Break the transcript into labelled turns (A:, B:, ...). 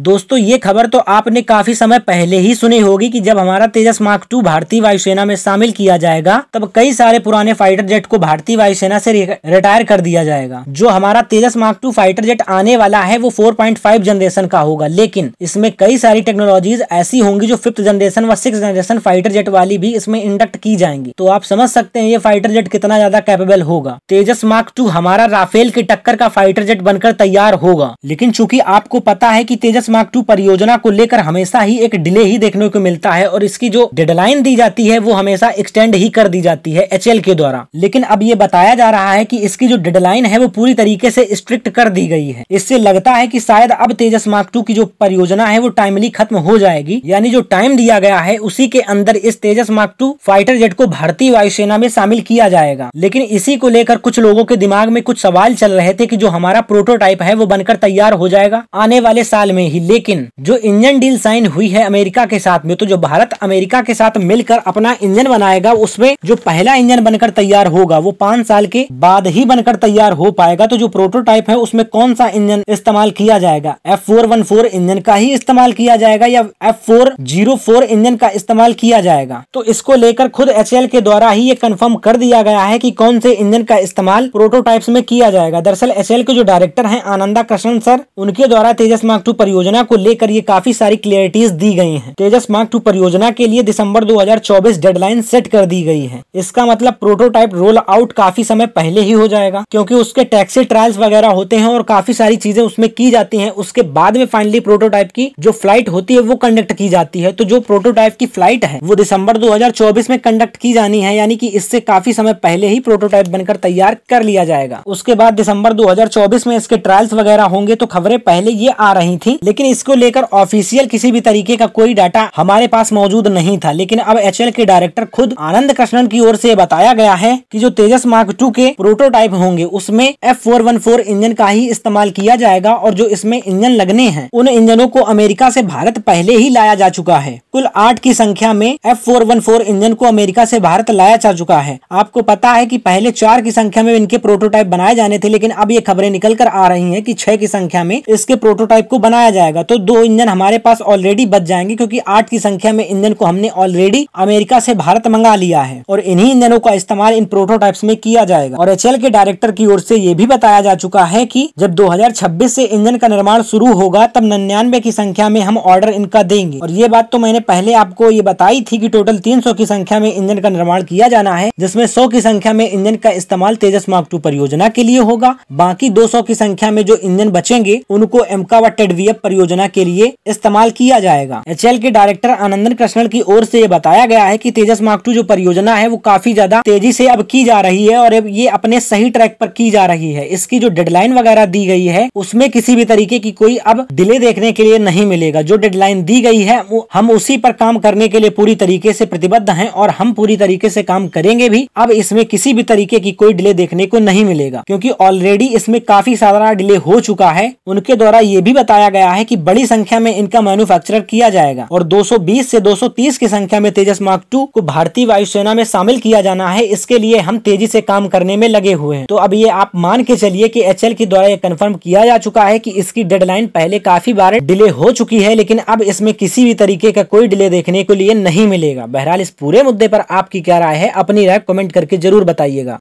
A: दोस्तों ये खबर तो आपने काफी समय पहले ही सुनी होगी कि जब हमारा तेजस मार्क टू भारतीय वायुसेना में शामिल किया जाएगा तब कई सारे पुराने फाइटर जेट को भारतीय वायुसेना से रिटायर कर दिया जाएगा जो हमारा Tejas mark two fighter jet आने वाला है वो 4.5 जनरेशन का होगा लेकिन इसमें कई सारी टेक्नोलॉजीज ऐसी होंगी जो फिफ्थ जनरेशन व सिक्स जनरेशन फाइटर जेट वाली भी इसमें इंडक्ट की जाएंगी तो आप समझ सकते हैं ये फाइटर जेट कितना ज्यादा कैपेबल होगा तेजस मार्क टू हमारा राफेल की टक्कर का फाइटर जेट बनकर तैयार होगा लेकिन चूंकि आपको पता है की तेजस एस मार्क टू परियोजना को लेकर हमेशा ही एक डिले ही देखने को मिलता है और इसकी जो डेडलाइन दी जाती है वो हमेशा एक्सटेंड ही कर दी जाती है एच के द्वारा लेकिन अब ये बताया जा रहा है की इसकी जो डेडलाइन है वो पूरी तरीके से स्ट्रिक्ट कर दी गई है इससे लगता है की शायद अब तेजस मार्क टू की जो परियोजना है वो टाइमली खत्म हो जाएगी यानी जो टाइम दिया गया है उसी के अंदर इस Tejas mark two fighter jet को भारतीय वायुसेना में शामिल किया जाएगा लेकिन इसी को लेकर कुछ लोगों के दिमाग में कुछ सवाल चल रहे थे कि जो हमारा प्रोटोटाइप है वो बनकर तैयार हो जाएगा आने वाले साल में नहीं लेकिन जो इंजन डील साइन हुई है अमेरिका के साथ में तो जो भारत अमेरिका के साथ मिलकर अपना इंजन बनाएगा उसमें जो पहला इंजन बनकर तैयार होगा वो पांच साल के बाद ही बनकर तैयार हो पाएगा तो जो प्रोटोटाइप है उसमें कौन सा इंजन इस्तेमाल किया जाएगा F four one four engine का ही इस्तेमाल किया जाएगा या F four zero four engine का इस्तेमाल किया जाएगा तो इसको लेकर खुद एच के द्वारा ही ये कंफर्म कर दिया गया है की कौन से इंजन का इस्तेमाल प्रोटोटाइप्स में किया जाएगा दरअसल एच के जो डायरेक्टर है आनंदा कृष्ण सर उनके द्वारा तेजस मार्क टू परियोजना परियोजना को लेकर ये काफी सारी क्लियरिटीज दी गई हैं। तेजस मार्क टू परियोजना के लिए दिसंबर 2024 डेडलाइन सेट कर दी गई है इसका मतलब प्रोटोटाइप रोल आउट काफी समय पहले ही हो जाएगा क्योंकि उसके टैक्सी ट्रायल्स वगैरह होते हैं और काफी सारी चीजें उसमें की जाती है उसके बाद में फाइनली प्रोटोटाइप की जो फ्लाइट होती है वो कंडक्ट की जाती है तो जो प्रोटोटाइप की फ्लाइट है वो दिसंबर दो में कंडक्ट की जानी है यानी की इससे काफी समय पहले ही प्रोटोटाइप बनकर तैयार कर लिया जाएगा उसके बाद दिसंबर दो में इसके ट्रायल्स वगैरह होंगे तो खबरें पहले ये आ रही थी लेकिन इसको लेकर ऑफिशियल किसी भी तरीके का कोई डाटा हमारे पास मौजूद नहीं था लेकिन अब एच के डायरेक्टर खुद आनंद कृष्णन की ओर से बताया गया है कि जो तेजस मार्क टू के प्रोटोटाइप होंगे उसमें एफ इंजन का ही इस्तेमाल किया जाएगा और जो इसमें इंजन लगने हैं उन इंजनों को अमेरिका ऐसी भारत पहले ही लाया जा चुका है कुल आठ की संख्या में एफ इंजन को अमेरिका ऐसी भारत लाया जा चुका है आपको पता है की पहले चार की संख्या में इनके प्रोटोटाइप बनाए जाने थे लेकिन अब ये खबरें निकल कर आ रही है की छह की संख्या में इसके प्रोटोटाइप को बनाया जाए जाएगा तो दो इंजन हमारे पास ऑलरेडी बच जाएंगे क्योंकि आठ की संख्या में इंजन को हमने ऑलरेडी अमेरिका से भारत मंगा लिया है और इन्हीं इंजनों का इस्तेमाल इन प्रोटोटाइप्स में किया जाएगा और एच के डायरेक्टर की ओर से ये भी बताया जा चुका है की जब दो से इंजन का निर्माण शुरू होगा तब नन्यानवे की संख्या में हम ऑर्डर इनका देंगे और ये बात तो मैंने पहले आपको ये बताई थी कि टोटल 300 की संख्या में इंजन का निर्माण किया जाना है जिसमें 100 की संख्या में इंजन का इस्तेमाल तेजस मार्क टू परियोजना के लिए होगा बाकी 200 की संख्या में जो इंजन बचेंगे उनको एमका व टेडवीएफ परियोजना के लिए इस्तेमाल किया जाएगा एच के डायरेक्टर आनंदन कृष्णन की ओर से ये बताया गया है की तेजस मार्क टू जो परियोजना है वो काफी ज्यादा तेजी से अब की जा रही है और ये अपने सही ट्रैक पर की जा रही है इसकी जो डेडलाइन वगैरह दी गई है उसमें किसी भी तरीके की कोई अब डिले देखने के लिए नहीं मिलेगा जो डेडलाइन दी गई है वो हम उसी पर काम करने के लिए पूरी तरीके से प्रतिबद्ध है और हम पूरी तरीके से काम करेंगे भी अब इसमें किसी भी तरीके की कोई डिले देखने को नहीं मिलेगा क्योंकि ऑलरेडी इसमें काफी सारा डिले हो चुका है उनके द्वारा ये भी बताया गया है है कि बड़ी संख्या में इनका मैन्युफैक्चर किया जाएगा और 220 से 230 की संख्या में तेजस मार्क टू को भारतीय वायुसेना में शामिल किया जाना है इसके लिए हम तेजी से काम करने में लगे हुए हैं तो अब ये आप मान के चलिए कि एच के द्वारा ये कन्फर्म किया जा चुका है की इसकी डेडलाइन पहले काफी बार डिले हो चुकी है लेकिन अब इसमें किसी भी तरीके का कोई डिले देखने को लिए नहीं मिलेगा बहरहाल इस पूरे मुद्दे पर आपकी क्या राय है अपनी राय कमेंट करके जरूर बताइएगा